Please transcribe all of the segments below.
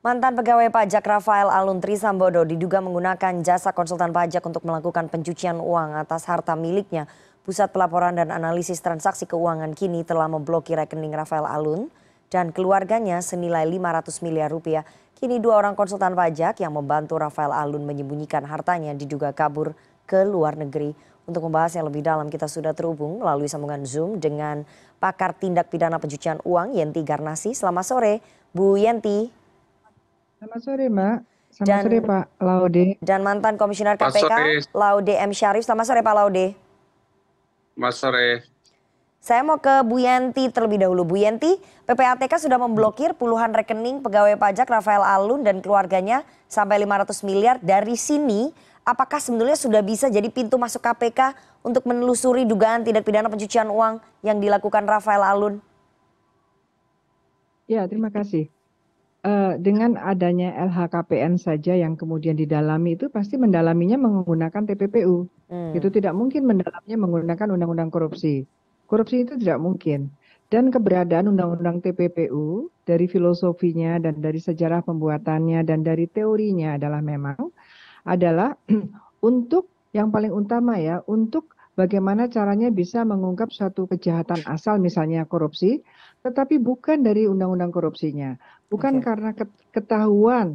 Mantan pegawai pajak Rafael Aluntri Sambodo diduga menggunakan jasa konsultan pajak untuk melakukan pencucian uang atas harta miliknya. Pusat Pelaporan dan Analisis Transaksi Keuangan kini telah memblokir rekening Rafael Alun dan keluarganya senilai 500 miliar rupiah. Kini dua orang konsultan pajak yang membantu Rafael Alun menyembunyikan hartanya diduga kabur ke luar negeri. Untuk membahas yang lebih dalam kita sudah terhubung melalui sambungan Zoom dengan pakar tindak pidana pencucian uang Yenti Garnasi. Selamat sore, Bu Yenti. Selamat sore Mbak. Selamat dan, sore Pak Laude. Dan mantan Komisioner KPK Laude M. Syarif. Selamat sore Pak Laude. Selamat sore. Saya mau ke Bu Yanti terlebih dahulu. Bu Yanti, PPATK sudah memblokir puluhan rekening pegawai pajak Rafael Alun dan keluarganya sampai 500 miliar. Dari sini, apakah sebenarnya sudah bisa jadi pintu masuk KPK untuk menelusuri dugaan tindak pidana pencucian uang yang dilakukan Rafael Alun? Ya, terima kasih. Eh, dengan adanya LHKPN saja yang kemudian didalami itu pasti mendalaminya menggunakan TPPU. Hmm. Itu tidak mungkin mendalamnya menggunakan undang-undang korupsi. Korupsi itu tidak mungkin. Dan keberadaan undang-undang TPPU dari filosofinya dan dari sejarah pembuatannya dan dari teorinya adalah memang adalah untuk yang paling utama ya untuk bagaimana caranya bisa mengungkap suatu kejahatan asal misalnya korupsi, tetapi bukan dari undang-undang korupsinya, bukan okay. karena ketahuan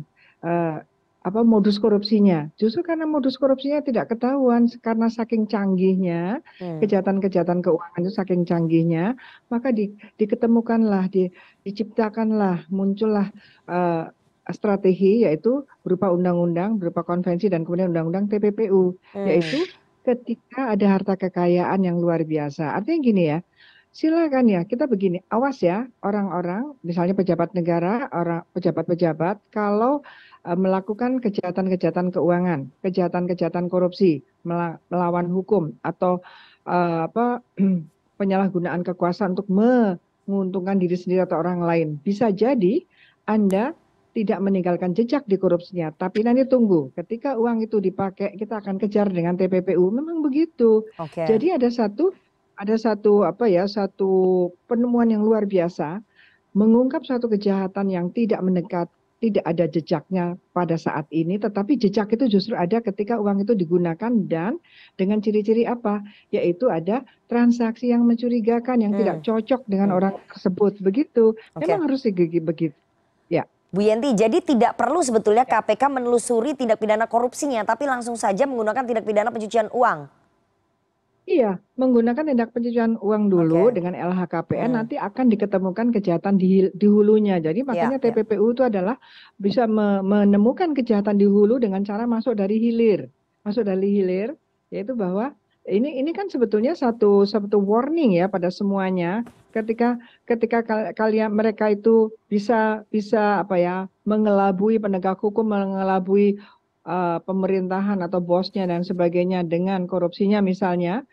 uh, apa modus korupsinya. Justru karena modus korupsinya tidak ketahuan karena saking canggihnya kejahatan-kejahatan okay. keuangan itu saking canggihnya, maka di, diketemukanlah, di, diciptakanlah, muncullah uh, strategi yaitu berupa undang-undang, berupa konvensi dan kemudian undang-undang TPPU, hmm. yaitu ketika ada harta kekayaan yang luar biasa. Artinya gini ya, silakan ya kita begini, awas ya orang-orang, misalnya pejabat negara, orang pejabat-pejabat kalau uh, melakukan kejahatan-kejahatan keuangan, kejahatan-kejahatan korupsi, melawan hukum atau uh, apa penyalahgunaan kekuasaan untuk menguntungkan diri sendiri atau orang lain, bisa jadi Anda tidak meninggalkan jejak di korupsinya. Tapi nanti tunggu, ketika uang itu dipakai, kita akan kejar dengan TPPU. Memang begitu. Okay. Jadi ada satu, ada satu apa ya, satu penemuan yang luar biasa mengungkap satu kejahatan yang tidak mendekat, tidak ada jejaknya pada saat ini, tetapi jejak itu justru ada ketika uang itu digunakan dan dengan ciri-ciri apa? Yaitu ada transaksi yang mencurigakan yang hmm. tidak cocok dengan hmm. orang tersebut. Begitu. Okay. Memang harus begitu Bu Yenti, jadi tidak perlu sebetulnya KPK ya. menelusuri tindak pidana korupsinya, tapi langsung saja menggunakan tindak pidana pencucian uang. Iya, menggunakan tindak pencucian uang dulu okay. dengan LHKPN hmm. nanti akan diketemukan kejahatan di, di hulunya. Jadi ya, makanya yeah, TPPU yeah. itu adalah bisa me, menemukan kejahatan di hulu dengan cara masuk dari hilir. Masuk dari hilir yaitu bahwa ini ini kan sebetulnya satu satu warning ya pada semuanya ketika ketika kalian mereka itu bisa bisa apa ya mengelabui penegak hukum mengelabui uh, pemerintahan atau bosnya dan sebagainya dengan korupsinya misalnya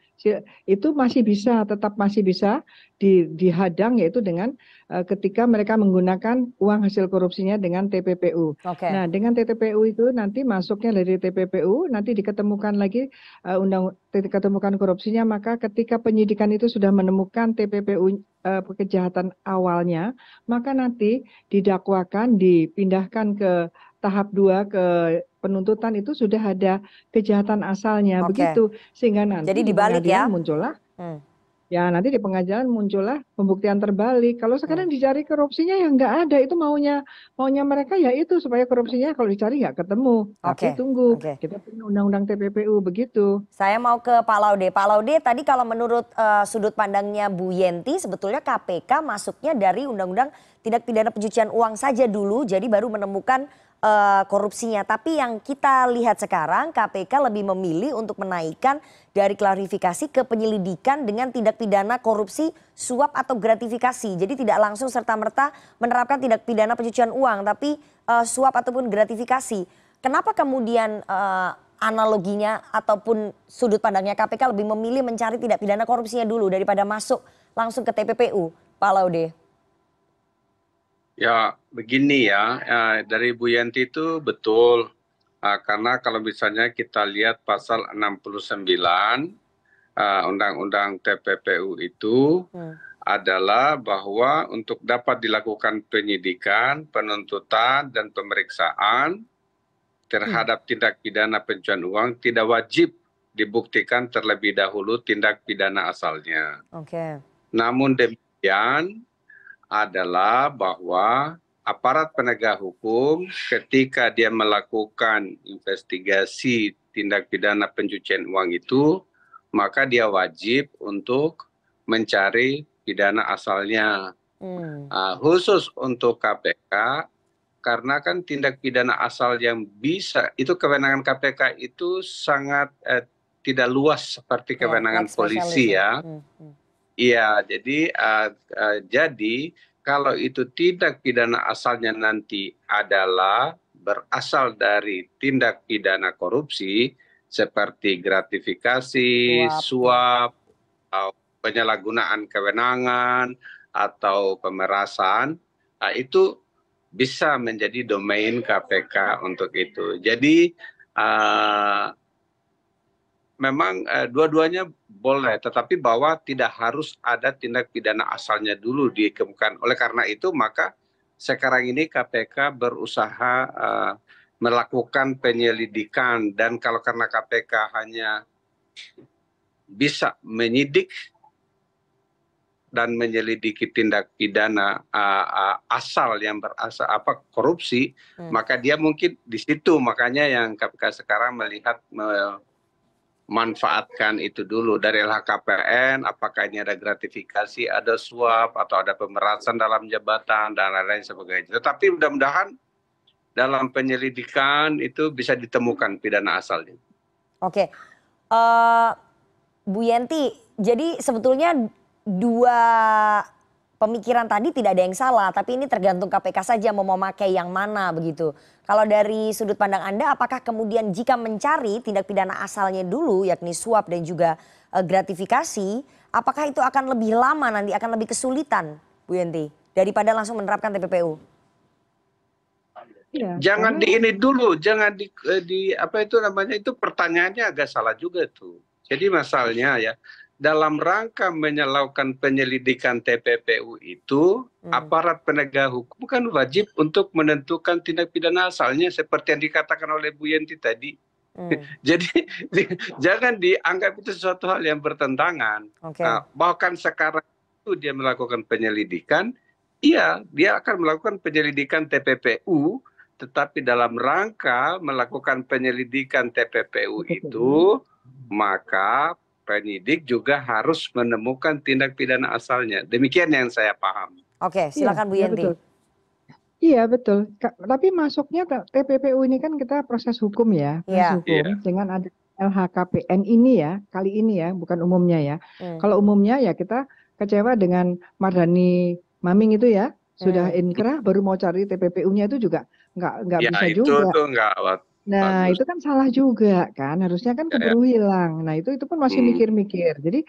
itu masih bisa tetap masih bisa di dihadang yaitu dengan eh, ketika mereka menggunakan uang hasil korupsinya dengan TPPU. Nah, dengan TPPU itu nanti masuknya dari TPPU nanti diketemukan lagi uh, undang temukan korupsinya maka ketika penyidikan itu sudah menemukan TPPU uh, eh, kejahatan awalnya, maka nanti didakwakan dipindahkan ke tahap dua ke penuntutan itu sudah ada kejahatan asalnya okay. begitu sehingga nanti Jadi dibalik di ya muncullah hmm. ya nanti di pengajaran muncullah pembuktian terbalik kalau sekarang hmm. dicari korupsinya yang nggak ada itu maunya maunya mereka ya itu supaya korupsinya kalau dicari nggak ketemu Oke. tapi tunggu Oke. kita punya undang-undang TPPU begitu saya mau ke Pak Laude Pak Laude tadi kalau menurut uh, sudut pandangnya Bu Yenti sebetulnya KPK masuknya dari undang-undang tindak pidana pencucian uang saja dulu jadi baru menemukan Eh, korupsinya. Tapi yang kita lihat sekarang KPK lebih memilih untuk menaikkan dari klarifikasi ke penyelidikan dengan tindak pidana korupsi, suap atau gratifikasi. Jadi tidak langsung serta-merta menerapkan tindak pidana pencucian uang, tapi uh, suap ataupun gratifikasi. Kenapa kemudian uh, analoginya ataupun sudut pandangnya KPK lebih memilih mencari tindak pidana korupsinya dulu daripada masuk langsung ke TPPU, Pak Laude? ya begini ya, ya dari bu yanti itu betul ah, karena kalau misalnya kita lihat pasal 69 ah, undang-undang -undang TPPU itu hmm. adalah bahwa untuk dapat dilakukan penyidikan, penuntutan, dan pemeriksaan terhadap hmm. tindak pidana pencucian uang tidak wajib dibuktikan terlebih dahulu tindak pidana asalnya. Okay. Namun demikian, adalah bahwa aparat penegak hukum ketika dia melakukan investigasi tindak pidana pencucian uang itu maka dia wajib untuk mencari pidana asalnya hmm. uh, khusus untuk KPK karena kan tindak pidana asal yang bisa itu kewenangan KPK itu sangat eh, tidak luas seperti ya, kewenangan ya, polisi ya. Hmm. hmm iya jadi eh, eh, jadi kalau itu tindak pidana asalnya nanti adalah berasal dari tindak pidana korupsi seperti gratifikasi, suap, penyalahgunaan kewenangan atau pemerasan, nah, itu bisa menjadi domain KPK untuk itu. Jadi uh, memang eh, dua duanya boleh tetapi bahwa tidak harus ada tindak pidana asalnya dulu dikemukakan oleh karena itu maka sekarang ini KPK berusaha eh, melakukan penyelidikan dan kalau karena KPK hanya bisa menyidik dan menyelidiki tindak pidana uh, uh, asal yang berasal apa korupsi hmm. maka dia mungkin di situ makanya yang KPK sekarang melihat uh, manfaatkan itu dulu dari LHKPN apakah ini ada gratifikasi ada suap atau ada pemerasan dalam jabatan dan lain-lain sebagainya tetapi mudah-mudahan dalam penyelidikan itu bisa ditemukan pidana asalnya oke uh, Bu Yenti jadi sebetulnya dua pemikiran tadi tidak ada yang salah, tapi ini tergantung KPK saja mau memakai yang mana begitu. Kalau dari sudut pandang Anda, apakah kemudian jika mencari tindak pidana asalnya dulu, yakni suap dan juga e, gratifikasi, apakah itu akan lebih lama nanti, akan lebih kesulitan, Bu Yenti, daripada langsung menerapkan TPPU? Ya. Jangan di ini dulu, jangan di, e, di apa itu namanya itu pertanyaannya agak salah juga tuh. Jadi masalahnya ya, dalam rangka menyalahkan penyelidikan tppu itu hmm. aparat penegak hukum kan wajib untuk menentukan tindak pidana asalnya seperti yang dikatakan oleh bu yenti tadi Hmm. Jadi jangan dianggap itu sesuatu hal yang bertentangan. Okay. Nah, bahkan sekarang itu dia melakukan penyelidikan, iya dia akan melakukan penyelidikan TPPU, tetapi dalam rangka melakukan penyelidikan TPPU itu maka penyidik juga harus menemukan tindak pidana asalnya. Demikian yang saya paham. Oke, iya, silakan ya, Bu Yenti. Iya betul. Iya betul. Tapi masuknya TPPU ini kan kita proses hukum ya, iya. proses ya. hukum ya. dengan ada LHKPN ini ya, kali ini ya, bukan umumnya ya. Hmm. Kalau umumnya ya kita kecewa dengan Mardhani Maming itu ya, sudah hmm. inkrah baru mau cari TPPU-nya itu juga nggak nggak ya, bisa itu juga. Itu tuh nggak Nah, Bagus. itu kan salah juga kan. Harusnya kan Ya, ya. hilang. Nah, itu itu pun masih mikir hmm. mikir-mikir. Jadi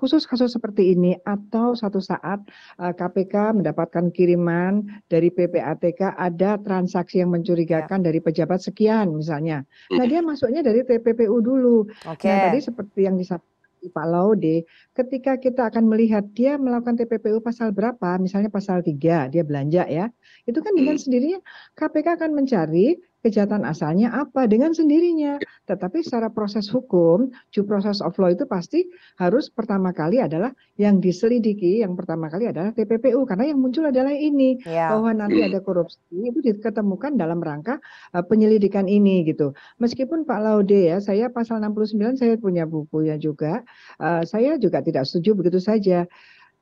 khusus kasus seperti ini atau satu saat, uh, eh, KPK mendapatkan kiriman dari PPATK ada transaksi yang Ya. mencurigakan dari pejabat sekian misalnya. Nah, hmm. dia masuknya dari TPPU dulu. Nah, tadi seperti yang disampaikan Pak Laude, ketika kita akan melihat dia melakukan TPPU pasal berapa, misalnya pasal 3 dia belanja ya, itu kan dengan hmm. sendirinya KPK akan mencari kejahatan asalnya apa dengan sendirinya. Ya. Tetapi secara proses hukum, due process of law itu pasti harus pertama kali adalah yang diselidiki, yang pertama kali adalah TPPU karena yang muncul adalah ini yeah. bahwa nanti ada korupsi itu diketemukan dalam rangka uh, penyelidikan ini gitu. Meskipun Pak Laude ya, saya pasal 69 saya punya bukunya juga. Uh, saya juga tidak setuju begitu saja.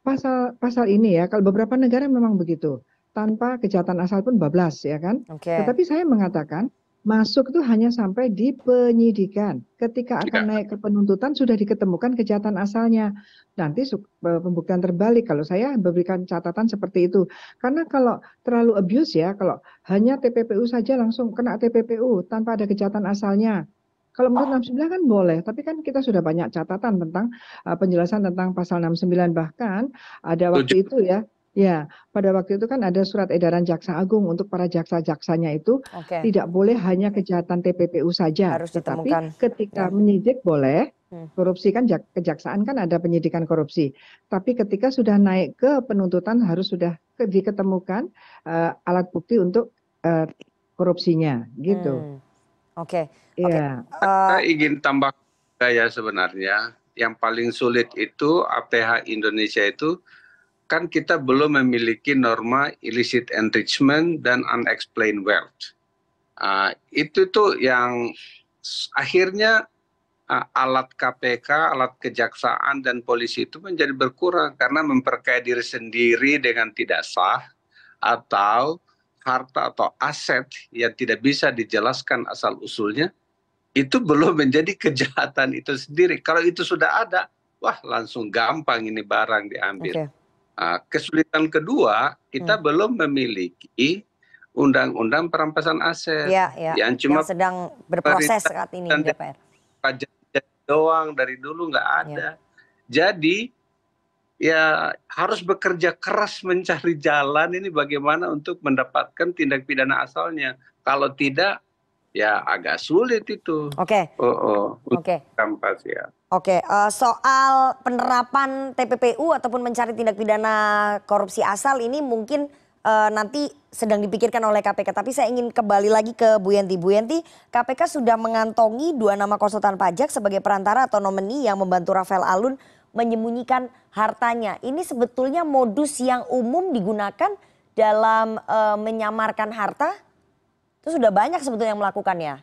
Pasal pasal ini ya, kalau beberapa negara memang begitu tanpa kejahatan asal pun bablas ya kan. Okay. Tetapi saya mengatakan masuk itu hanya sampai di penyidikan. Ketika akan ya. naik ke penuntutan sudah diketemukan kejahatan asalnya. Nanti e, pembuktian terbalik kalau saya memberikan catatan seperti itu. Karena kalau terlalu abuse ya kalau hanya TPPU saja langsung kena TPPU tanpa ada kejahatan asalnya. Kalau menurut 69 ah. kan boleh, tapi kan kita sudah banyak catatan tentang uh, penjelasan tentang pasal 69 bahkan ada waktu itu ya ya pada waktu itu kan ada surat edaran jaksa agung untuk para jaksa jaksanya itu tidak boleh hanya kejahatan tppu saja tetapi ketika ya. menyidik boleh hmm. korupsi kan kejaksaan kan ada penyidikan korupsi tapi ketika sudah naik ke penuntutan harus sudah diketemukan uh, alat bukti untuk uh, korupsinya gitu oke hmm. oke okay. Ya. yeah. okay. uh, eh, ingin tambah ya sebenarnya yang paling sulit itu APH Indonesia itu kan kita belum memiliki norma illicit enrichment dan unexplained wealth. Uh, itu tuh yang akhirnya uh, alat KPK, alat kejaksaan dan polisi itu menjadi berkurang karena memperkaya diri sendiri dengan tidak sah atau harta atau aset yang tidak bisa dijelaskan asal usulnya itu belum menjadi kejahatan itu sendiri. Kalau itu sudah ada, wah langsung gampang ini barang diambil. Okay. Ah, kesulitan kedua kita hmm. belum memiliki undang undang perampasan aset ya, ya. yang cuma sedang berproses saat ini di DPR. Pajak doang dari dulu nggak ya. ada. Ya. Jadi ya harus bekerja keras mencari jalan ini bagaimana untuk mendapatkan tindak pidana asalnya. Kalau tidak ya agak sulit itu. Oke. Okay. Oh, oh, Oke. Okay. ya. Oke, okay. uh, eh, soal penerapan TPPU ataupun mencari tindak pidana korupsi asal ini mungkin uh, nanti sedang dipikirkan oleh KPK. Tapi saya ingin kembali lagi ke Bu Yanti. Bu Yanti, KPK sudah mengantongi dua nama konsultan pajak sebagai perantara atau nomini yang membantu Rafael Alun menyembunyikan hartanya. Ini sebetulnya modus yang umum digunakan dalam uh, menyamarkan harta itu sudah banyak sebetulnya yang melakukannya.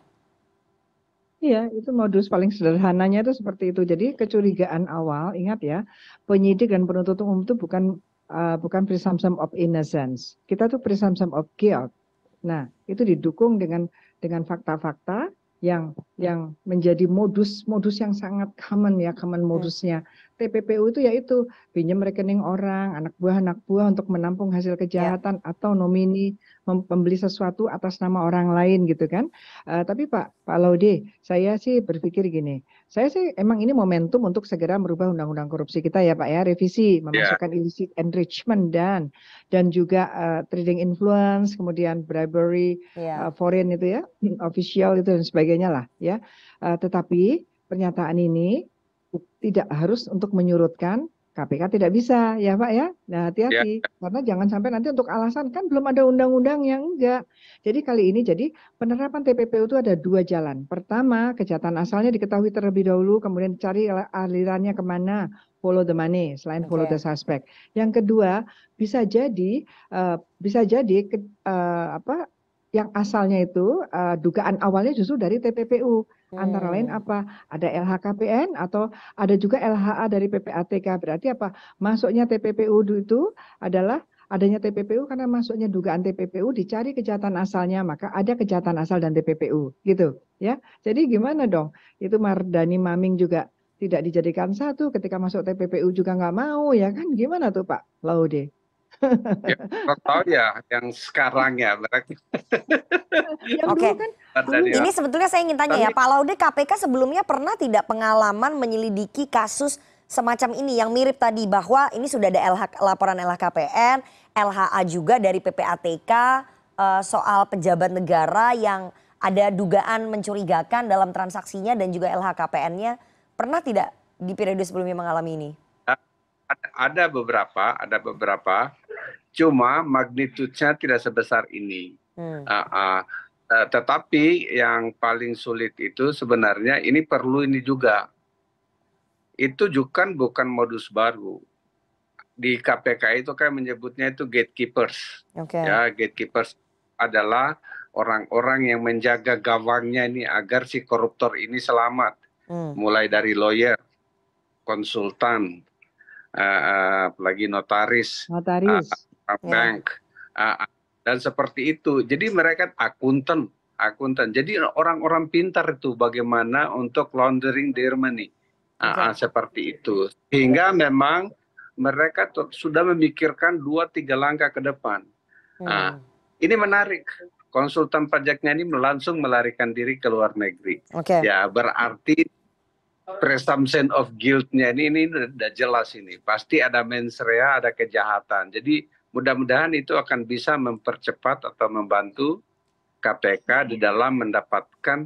Iya, itu modus paling sederhananya itu seperti itu. Jadi kecurigaan awal, ingat ya, penyidik dan penuntut umum itu bukan uh, bukan presumption of innocence. Kita tuh presumption of guilt. Nah, itu didukung dengan dengan fakta-fakta yang yang menjadi modus-modus yang sangat common ya, common iya. modusnya TPPU itu yaitu pinjam rekening orang, anak buah, anak buah untuk menampung hasil ya. kejahatan ya. atau nomini membeli sesuatu atas nama orang lain gitu kan. Uh, tapi Pak Pak Laude, saya sih berpikir gini, saya sih emang ini momentum untuk segera merubah undang-undang korupsi kita ya Pak ya, revisi ya. memasukkan yeah. illicit enrichment dan dan juga uh, trading influence, kemudian bribery, yeah. Ya. uh, foreign itu ya, official itu dan sebagainya lah ya. Uh, tetapi pernyataan ini tidak harus untuk menyurutkan KPK tidak bisa ya Pak ya. Nah hati-hati ya. karena jangan sampai nanti untuk alasan kan belum ada undang-undang yang enggak. Jadi kali ini jadi penerapan TPPU itu ada dua jalan. Pertama kejahatan asalnya diketahui terlebih dahulu kemudian cari alirannya kemana follow the money selain okay. follow the suspect. Yang kedua bisa jadi uh, bisa jadi ke, uh, apa yang asalnya itu uh, dugaan awalnya justru dari TPPU. Hmm. Antara lain hmm. apa? Ada LHKPN atau ada juga LHA dari PPATK. Berarti apa? Masuknya TPPU itu adalah adanya TPPU karena masuknya dugaan TPPU dicari kejahatan asalnya, maka ada kejahatan asal dan TPPU gitu, ya. Jadi gimana dong? Itu Mardani Maming juga tidak dijadikan satu ketika masuk TPPU juga nggak mau ya kan gimana tuh Pak Laude? ya, tahu ya yang sekarang ya Oke. Kan hmm, ini sebetulnya saya ingin tanya ya, Pak Laude KPK sebelumnya pernah tidak pengalaman menyelidiki kasus semacam ini yang mirip tadi bahwa ini sudah ada LH, laporan LHKPN, LHA juga dari PPATK eh, soal pejabat negara yang ada dugaan mencurigakan dalam transaksinya dan juga LHKPN-nya. Pernah tidak di periode sebelumnya mengalami ini? Ah, ada beberapa, ada beberapa cuma magnitudenya tidak sebesar ini. Hmm. Uh, uh, uh, tetapi yang paling sulit itu sebenarnya ini perlu ini juga. Itu juga bukan modus baru. Di KPK itu kan menyebutnya itu gatekeepers. Okay. Ya, gatekeepers adalah orang-orang yang menjaga gawangnya ini agar si koruptor ini selamat. Hmm. Mulai dari lawyer, konsultan, uh, apalagi notaris, notaris. Uh, Ya. bank ah, ah. dan seperti itu jadi mereka akuntan akuntan jadi orang orang pintar itu bagaimana untuk laundering their money ah, seperti itu sehingga memang mereka sudah memikirkan dua tiga langkah ke depan Uh, ini menarik konsultan pajaknya ini langsung melarikan diri ke luar negeri okay. ya berarti presumption of guilt-nya ini ini udah jelas ini pasti ada mensrea ada kejahatan jadi mudah-mudahan itu akan bisa mempercepat atau membantu KPK di dalam mendapatkan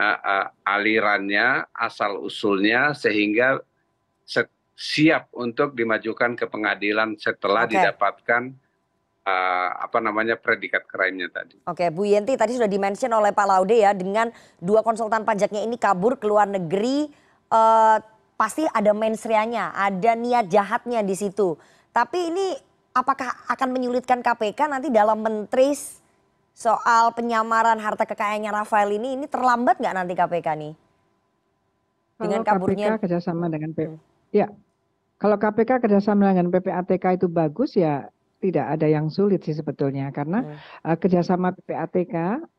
uh, uh, alirannya, asal usulnya, sehingga set, siap untuk dimajukan ke pengadilan setelah okay. didapatkan uh, apa namanya predikat kerennya tadi. Oke, okay, Bu Yenti tadi sudah dimention oleh Pak Laude ya dengan dua konsultan pajaknya ini kabur ke luar negeri uh, pasti ada mensrianya, ada niat jahatnya di situ. Tapi ini apakah akan menyulitkan KPK nanti dalam mentris soal penyamaran harta kekayaannya Rafael ini ini terlambat nggak nanti KPK nih dengan kalau kaburnya KPK kerjasama dengan P hmm. ya kalau KPK kerjasama dengan PPATK itu bagus ya tidak ada yang sulit sih sebetulnya karena hmm. uh, kerjasama PPATK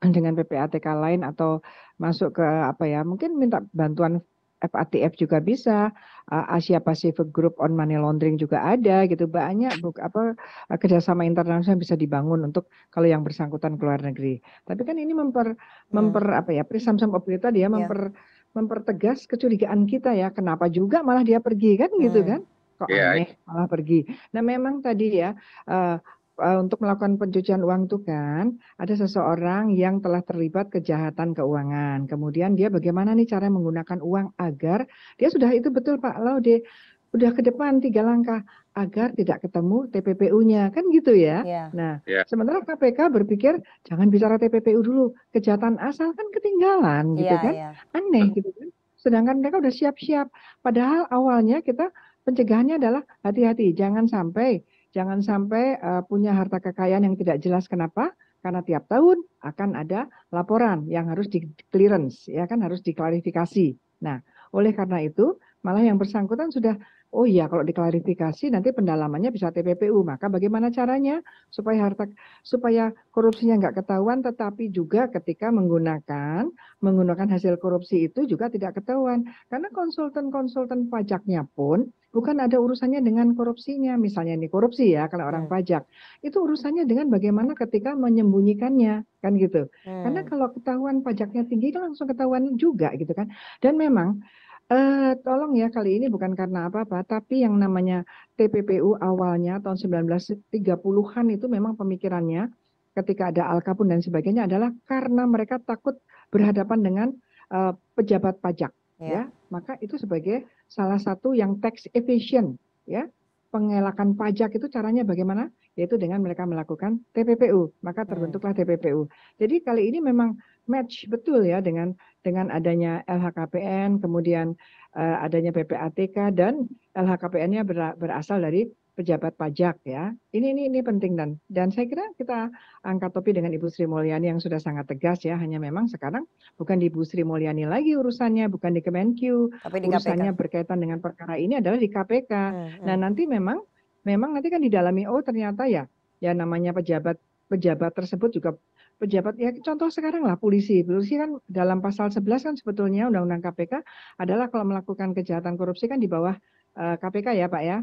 dengan PPATK lain atau masuk ke apa ya mungkin minta bantuan FATF juga bisa, eh, Asia Pacific Group on Money Laundering juga ada gitu banyak buk apa kerjasama internasional bisa dibangun untuk kalau yang bersangkutan ke luar negeri. Tapi kan ini memper ya. memper apa ya perisam sam ya, dia ya. memper mempertegas kecurigaan kita ya kenapa juga malah dia pergi kan gitu hmm. kan kok yeah. Ya, malah pergi. Nah memang tadi ya uh, Eh, untuk melakukan pencucian uang itu kan ada seseorang yang telah terlibat kejahatan keuangan. Kemudian dia bagaimana nih cara menggunakan uang agar dia sudah itu betul Pak Laude udah ke depan tiga langkah agar tidak ketemu TPPU-nya kan gitu ya. Yeah. Nah, yeah. sementara KPK berpikir jangan bicara TPPU dulu, kejahatan asal kan ketinggalan iya, gitu yeah, kan. Yeah. Aneh gitu kan. Sedangkan mereka udah siap-siap. Padahal awalnya kita pencegahannya adalah hati-hati jangan sampai Jangan sampai uh, punya harta kekayaan yang tidak jelas kenapa? Karena tiap tahun akan ada laporan yang harus di clearance, ya kan harus diklarifikasi. Nah, oleh karena itu, malah yang bersangkutan sudah Oh iya, kalau diklarifikasi nanti pendalamannya bisa TPPU. Maka bagaimana caranya supaya harta supaya korupsinya nggak ketahuan, tetapi juga ketika menggunakan menggunakan hasil korupsi itu juga tidak ketahuan. Karena konsultan-konsultan pajaknya pun bukan ada urusannya dengan korupsinya. Misalnya ini korupsi ya kalau orang hmm. pajak. Itu urusannya dengan bagaimana ketika menyembunyikannya kan gitu. Hmm. Karena kalau ketahuan pajaknya tinggi kan langsung ketahuan juga gitu kan. Dan memang Uh, tolong ya kali ini bukan karena apa-apa, tapi yang namanya TPPU awalnya tahun 1930-an itu memang pemikirannya, ketika ada Al Capone dan sebagainya adalah karena mereka takut berhadapan dengan, uh, pejabat pajak yeah. ya. Maka itu sebagai salah satu yang tax efficient, ya, pengelakan pajak itu caranya bagaimana? Yaitu dengan mereka melakukan TPPU, maka hmm. terbentuklah TPPU. Jadi kali ini memang match betul ya dengan dengan adanya LHKPN, kemudian uh, adanya PPATK dan LHKPN-nya berasal dari pejabat pajak ya. Ini ini ini penting dan dan saya kira kita angkat topi dengan Ibu Sri Mulyani yang sudah sangat tegas ya. Hanya memang sekarang bukan di Ibu Sri Mulyani lagi urusannya, bukan di Kemenkeu urusannya KPK. berkaitan dengan perkara ini adalah di KPK. Hmm, hmm. Nah, nanti memang memang nanti kan didalami oh ternyata ya ya namanya pejabat pejabat tersebut juga pejabat ya contoh sekarang lah polisi polisi kan dalam pasal 11 kan sebetulnya undang-undang KPK adalah kalau melakukan kejahatan korupsi kan di bawah KPK eh, ya Pak ya,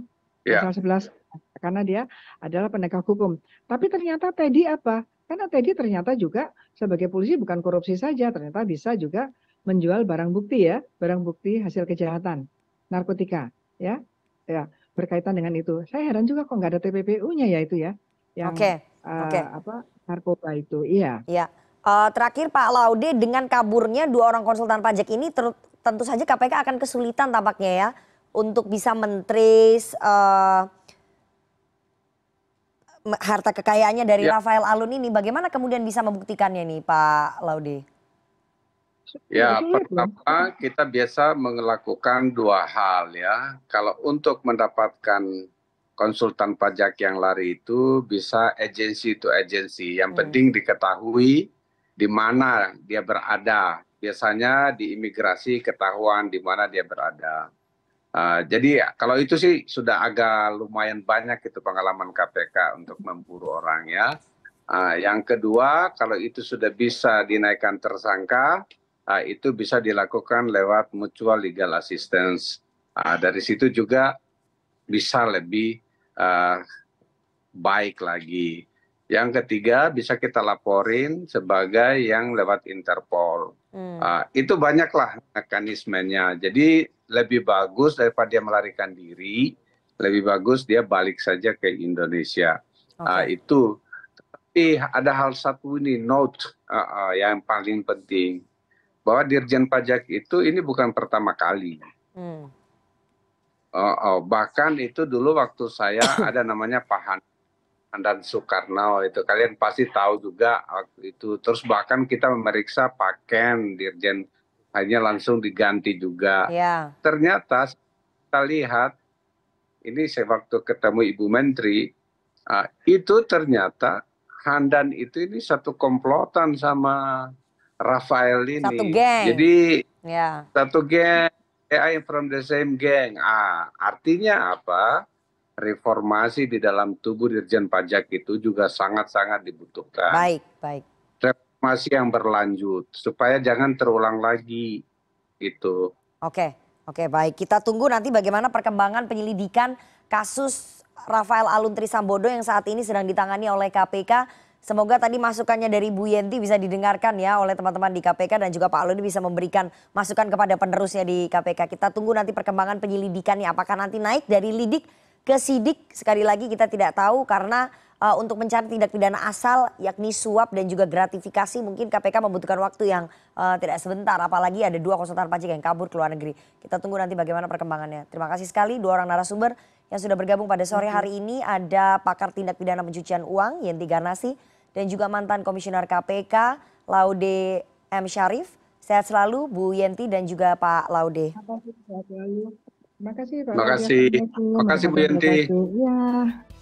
ya. pasal ya. 11 karena dia adalah penegak hukum tapi ternyata Teddy apa karena Teddy ternyata juga sebagai polisi bukan korupsi saja ternyata bisa juga menjual barang bukti ya barang bukti hasil kejahatan narkotika ya ya berkaitan dengan itu saya heran juga kok nggak ada TPPU-nya ya itu ya yang okay uh, apa narkoba itu. Iya. Iya. Uh, terakhir Pak Laude dengan kaburnya dua orang konsultan pajak ini tentu saja KPK akan kesulitan tampaknya ya untuk bisa mentris uh, harta kekayaannya dari ya. Rafael Alun ini. Bagaimana kemudian bisa membuktikannya nih Pak Laude? Ya, pertama kita biasa melakukan dua hal ya. Kalau untuk mendapatkan konsultan pajak yang lari itu bisa agensi itu agensi. Yang hmm. penting diketahui di mana dia berada. Biasanya di imigrasi ketahuan di mana dia berada. Uh, jadi ya, kalau itu sih sudah agak lumayan banyak itu pengalaman KPK untuk memburu orang ya. Uh, yang kedua kalau itu sudah bisa dinaikkan tersangka, uh, itu bisa dilakukan lewat mutual legal assistance. Uh, dari situ juga bisa lebih Eh, baik lagi yang ketiga bisa kita laporin sebagai yang lewat Interpol hmm. ah, itu banyaklah mekanismenya jadi lebih bagus daripada dia melarikan diri lebih bagus dia balik saja ke Indonesia ah, itu tapi ada hal satu ini note uh, uh, yang paling penting bahwa Dirjen Pajak itu ini bukan pertama kali. Hmm. Oh, oh, bahkan itu dulu waktu saya ada namanya Pak dan Soekarno itu kalian pasti tahu juga waktu itu terus bahkan kita memeriksa Paken Dirjen hanya langsung diganti juga ya. ternyata kita lihat ini saya waktu ketemu Ibu Menteri uh, itu ternyata Handan itu ini satu komplotan sama Rafael ini. Satu geng. Jadi ya. satu geng I am from the same gang. Ah, artinya apa? Reformasi di dalam tubuh Dirjen Pajak itu juga sangat-sangat dibutuhkan. Baik, baik. Reformasi yang berlanjut supaya jangan terulang lagi itu. Oke, oke baik. Kita tunggu nanti bagaimana perkembangan penyelidikan kasus Rafael Aluntri Sambodo yang saat ini sedang ditangani oleh KPK. Semoga tadi masukannya dari Bu Yenti bisa didengarkan ya oleh teman-teman di KPK dan juga Pak Alun bisa memberikan masukan kepada penerusnya di KPK. Kita tunggu nanti perkembangan penyelidikannya apakah nanti naik dari lidik ke sidik. Sekali lagi kita tidak tahu karena uh, untuk mencari tindak pidana asal yakni suap dan juga gratifikasi mungkin KPK membutuhkan waktu yang uh, tidak sebentar apalagi ada dua konsultan pajak yang kabur ke luar negeri. Kita tunggu nanti bagaimana perkembangannya. Terima kasih sekali dua orang narasumber yang sudah bergabung pada sore hari ini ada pakar tindak pidana pencucian uang Yenti Garnasi dan juga mantan komisioner KPK Laude M. Syarif. Sehat selalu Bu Yenti dan juga Pak Laude. Terima kasih Pak. Terima kasih. Terima kasih Bu Yenti. Ya.